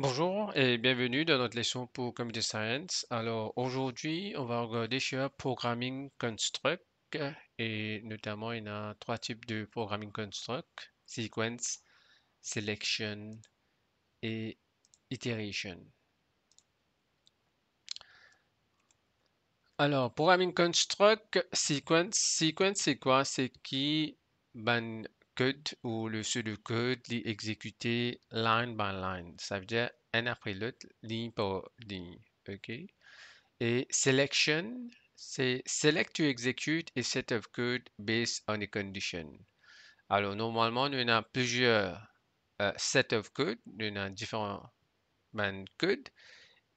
Bonjour et bienvenue dans notre leçon pour Computer Science. Alors aujourd'hui, on va regarder sur Programming Construct et notamment il y a trois types de Programming Construct, Sequence, Selection et Iteration. Alors Programming Construct, Sequence, Sequence c'est quoi? C'est qui ben, code ou le de code les exécuter line by line. Ça veut dire un après l'autre, ligne par ligne. OK? Et selection, c'est select to execute a set of code based on a condition. Alors, normalement, nous avons plusieurs euh, set of code, nous avons différents ben, codes.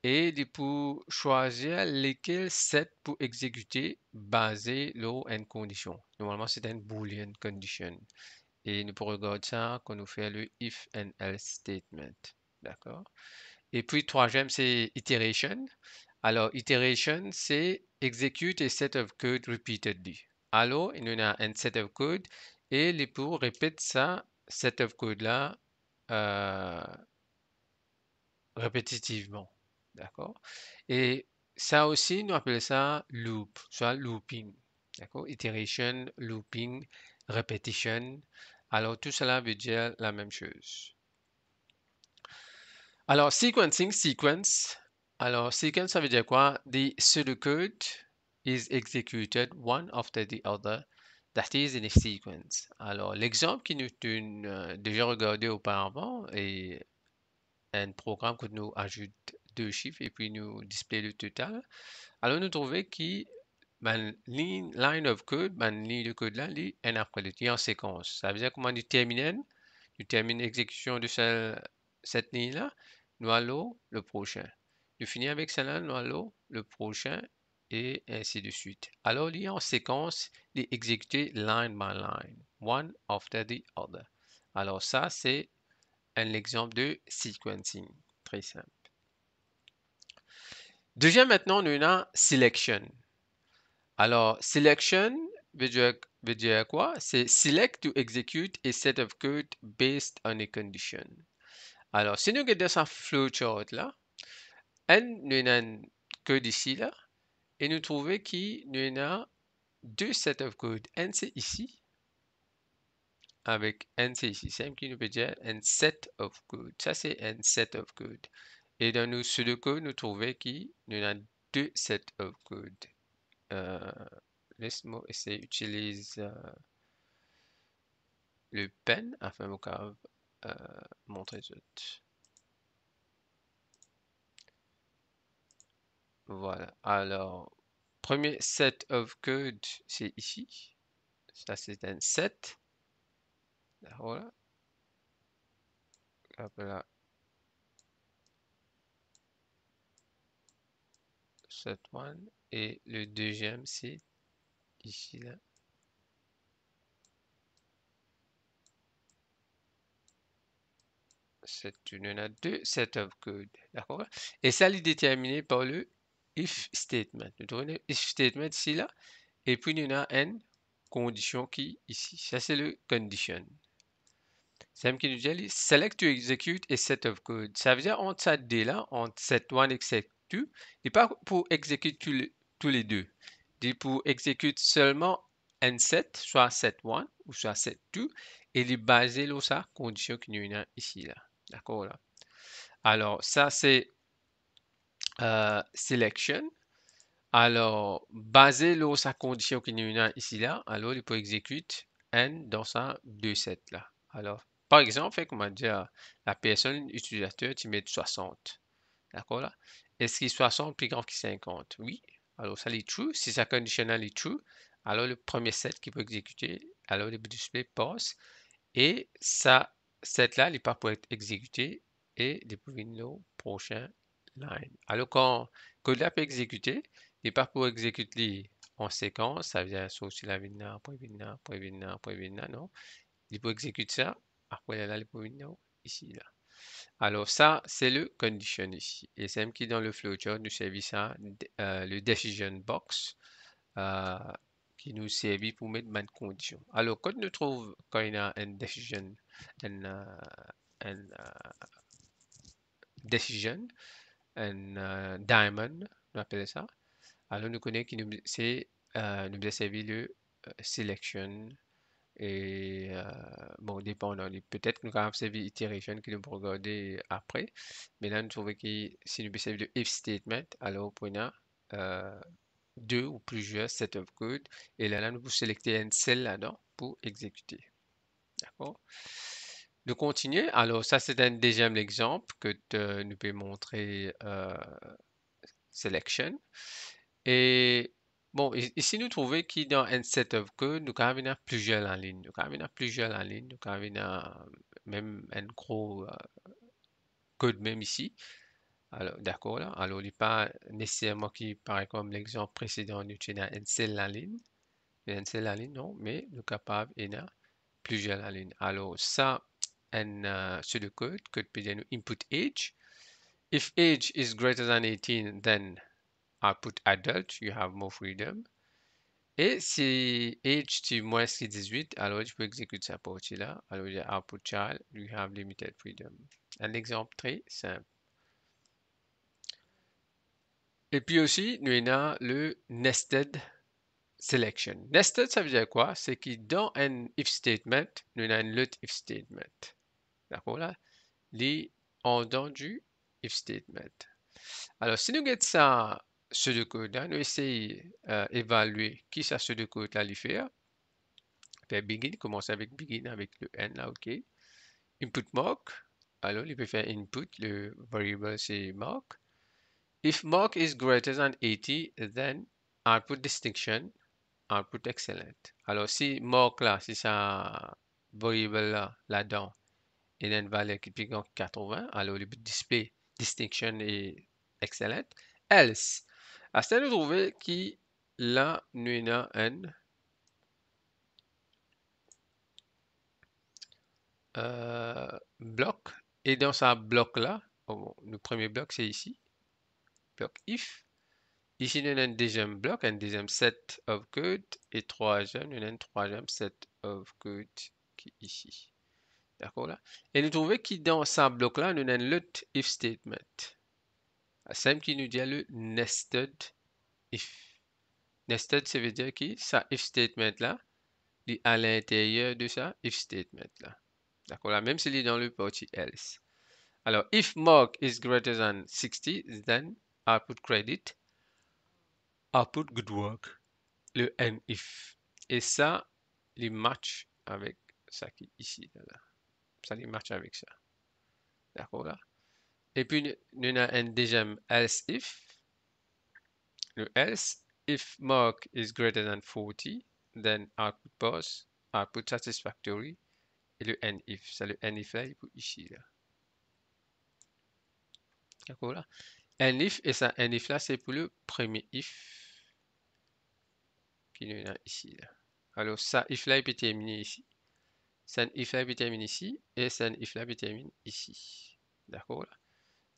Et pour choisir lesquels set pour exécuter basé sur une condition. Normalement, c'est une boolean condition. Et nous pourrons regarder ça qu'on nous fait le if and else statement. D'accord Et puis, troisième, c'est iteration. Alors, iteration, c'est execute a set of code repeatedly. Alors, il y a un set of code et les pour répète ça, set of code là, euh, répétitivement. D'accord Et ça aussi, nous appelons ça loop, soit looping. D'accord Iteration, looping, repetition. Alors, tout cela veut dire la même chose. Alors, sequencing, sequence. Alors, sequence, ça veut dire quoi? The pseudocode is executed one after the other. That is in a sequence. Alors, l'exemple qui nous est euh, déjà regardé auparavant est un programme que nous ajoute deux chiffres et puis nous display le total. Alors, nous trouvons qu'il ben, line, line of code, ben, ligne de code là, ligne est en séquence. Ça veut dire comment du terminal, tu termine l'exécution de cette ligne là, nous allons le prochain. Je finis avec celle là, nous allons le prochain et ainsi de suite. Alors, li en séquence, les exécuter line by line, one after the other. Alors, ça, c'est un exemple de sequencing, très simple. Deuxième, maintenant, nous avons selection. Alors, selection veut dire, quoi? C'est select to execute a set of code based on a condition. Alors, si nous regardons ce flowchart là, nous avons un code ici là, et nous trouvons qu'il nous a deux sets of code. N, c'est ici, avec N, c'est ici. C'est qui nous peut dire un set of code. Ça c'est un set of code. Et dans nos pseudo-code, nous trouvons qu'il nous a deux sets of code. Euh, laisse-moi essayer, utilise euh, le pen afin de euh, montrer tout. Voilà, alors, premier set of code, c'est ici. Ça, c'est un set. Voilà. cette one et le deuxième c'est ici là c'est une deux set of code d'accord et ça est déterminé par le if statement nous trouvons le if statement ici là et puis nous avons une condition qui ici ça c'est le condition c'est qui nous dit select to execute et of code ça veut dire entre cette d là entre set one et set et pas pour exécuter tous les deux. Dit pour exécuter seulement n7 soit set1 ou soit set2, et les baser l'eau sa condition qu'il y a ici. là. D'accord Alors, ça c'est euh, selection. Alors, basé l'eau sa condition qu'il y a ici là, alors il peut exécuter n dans sa 2 7 là. Alors, par exemple, fait comment dire, la personne utilisateur, qui met 60. D'accord là? Est-ce qu'il est 60 plus grand que 50? Oui. Alors, ça, est true. Si sa conditionnel est true, alors le premier set qui peut exécuter, alors le du display passe. Et ça, cette là il n'est pas pour être exécuté et venir nos prochain line. Alors, quand code-là peut exécuter, il pas pour exécuter en séquence, ça vient sur aussi la vinna, point vinna, point vinna, point non? Il peut exécuter ça, après là, il peut ici, là. Alors ça, c'est le condition ici. Et c'est même qui dans le flowchart nous servit ça, euh, le decision box euh, qui nous servit pour mettre une condition. Alors quand nous trouve quand il y a une decision, decision, un euh, diamond, on appelle ça. Alors nous qui nous c'est euh, nous a servi le selection et euh, bon, dépendant. Peut-être nous avons servi iteration que nous regarder après. Mais là, nous trouvons que si nous servi de if statement, alors on a euh, deux ou plusieurs setup of code. Et là, nous pouvons sélectionner une celle là-dedans pour exécuter. D'accord nous continuer. Alors, ça, c'est un deuxième exemple que nous peut montrer euh, Selection. Et Bon, ici nous trouvons qu'il dans un of que nous avons plusieurs en ligne. Nous avons plusieurs en ligne. Nous avons euh, même un gros euh, code même ici. Alors, d'accord, là. Alors, il n'est pas nécessairement qui, paraît comme l'exemple précédent, nous avons une seule en ligne. Une seule en ligne, non, mais nous sommes capables d'avoir plusieurs en ligne. Alors, ça, un, euh, code code peut nous input age. If age is greater than 18, then I adult, you have more freedom. Et si age tu moins que 18, alors je peux exécuter cette partie là. Alors il output child, you have limited freedom. Un exemple très simple. Et puis aussi, nous avons le nested selection. Nested, ça veut dire quoi? C'est que dans un if statement, nous avons un lot if statement. D'accord là? Les en dans du if statement. Alors, si nous avons ça ce code-là, nous essayons d'évaluer euh, qui ça pseudocode code-là lui faire. Faire begin, commencer avec begin avec le n là, ok. Input mark, alors il peut faire input, le variable c'est mark. If mark is greater than 80, then output distinction, output excellent. Alors si mark là, si ça variable là, là-dedans, il a une valeur qui pique en 80, alors le display distinction est excellent. Else, vous trouver qui la y n. un euh, bloc et dans sa bloc là oh, le premier bloc c'est ici bloc if ici nous avons un deuxième bloc un deuxième set of code et troisième nous avons un troisième set of code qui est ici d'accord là et nous trouvons qui dans ce bloc là nous avons l'autre if statement qui nous dit le nested if. Nested, ça veut dire que Ça if statement là, il à l'intérieur de ça if statement là. D'accord, là, même s'il est dans le partie else. Alors, if mark is greater than 60, then output credit, output good work, le and if. Et ça, il match avec ça qui est ici. Ça il match avec ça. D'accord là? Et puis, nous avons un deuxième else if. Le else, if mark is greater than 40, then output pass, output satisfactory. Et le end if, c'est le end if là, pour ici. Là. D'accord là? End if, et ça, end if là, c'est pour le premier if. qui nous a ici. Là. Alors, ça, if là, il peut terminer ici. Ça, if là, il peut terminer ici. Et ça, if là, il peut terminer ici. D'accord là?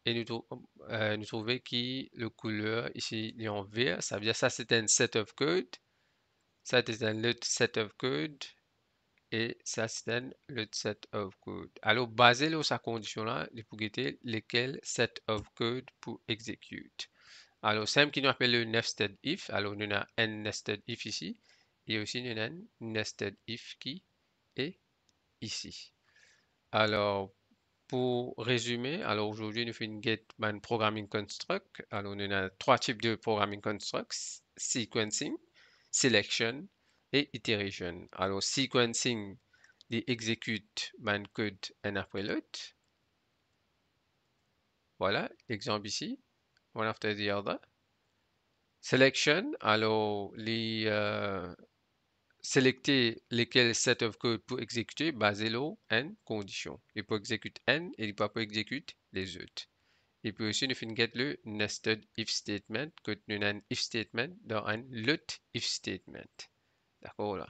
et nous, trouvons euh, nous trouver qui le couleur ici il est en vert ça veut dire ça c'est un set of code ça c'est un autre set of code et ça c'est un set of code alors basé sur sa condition là il faut guetter lesquels set of code pour exécuter alors c'est qui nous appelle le nested if alors nous avons un nested if ici et aussi nous avons un nested if qui est ici alors pour résumer, alors aujourd'hui, nous faisons une Gateman Programming Construct. Alors, nous a trois types de Programming Constructs. Sequencing, Selection et Iteration. Alors, Sequencing, il exécute man code un après l'autre. Voilà, exemple ici. One after the other. Selection, alors, les... Euh, sélecter les set of code pour exécuter basé sur n conditions. Il peut exécuter n, et il ne peut pas exécuter les autres. Il peut aussi, nous faire get le nested if statement, avons un if statement dans un lot if statement. D'accord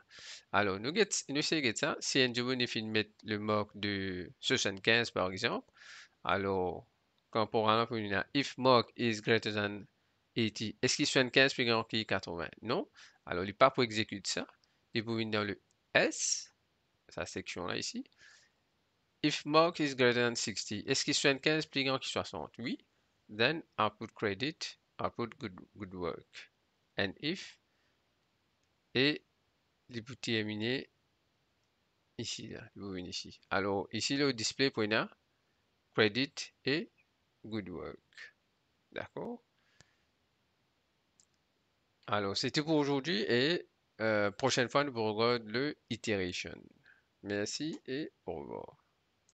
Alors, nous, essayons de get ça. Si un nous finissons mettre le mock de 75 par exemple, alors, quand pour un une if mock is greater than 80, est-ce qu'il 75 plus grand que 80 Non. Alors, il ne peut pas exécuter ça il venir dans le S, sa section là ici. If mark is greater than 60, est-ce qu'il 75 plus grand qu'il soit 60? Oui. Then output credit, output good, good work. And if, et les petits terminé ici, là, vous venez ici. Alors ici le display point credit et good work. D'accord? Alors c'était pour aujourd'hui et euh, prochaine fois, nous regardons le Iteration. Merci et au revoir.